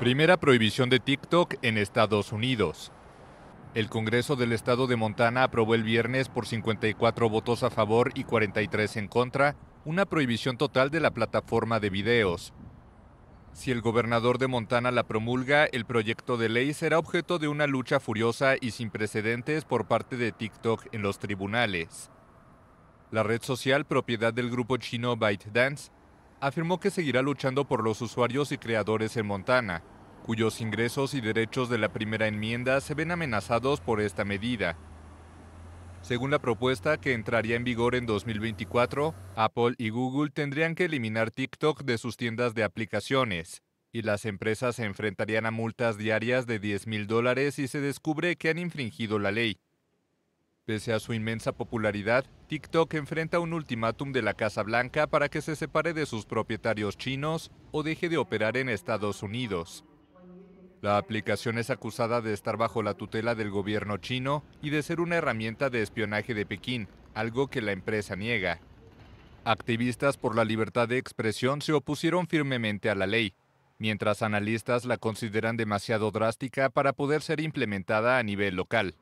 Primera prohibición de TikTok en Estados Unidos. El Congreso del Estado de Montana aprobó el viernes por 54 votos a favor y 43 en contra una prohibición total de la plataforma de videos. Si el gobernador de Montana la promulga, el proyecto de ley será objeto de una lucha furiosa y sin precedentes por parte de TikTok en los tribunales. La red social propiedad del grupo chino ByteDance afirmó que seguirá luchando por los usuarios y creadores en Montana, cuyos ingresos y derechos de la primera enmienda se ven amenazados por esta medida. Según la propuesta que entraría en vigor en 2024, Apple y Google tendrían que eliminar TikTok de sus tiendas de aplicaciones, y las empresas se enfrentarían a multas diarias de 10 mil dólares si se descubre que han infringido la ley. Pese a su inmensa popularidad, TikTok enfrenta un ultimátum de la Casa Blanca para que se separe de sus propietarios chinos o deje de operar en Estados Unidos. La aplicación es acusada de estar bajo la tutela del gobierno chino y de ser una herramienta de espionaje de Pekín, algo que la empresa niega. Activistas por la libertad de expresión se opusieron firmemente a la ley, mientras analistas la consideran demasiado drástica para poder ser implementada a nivel local.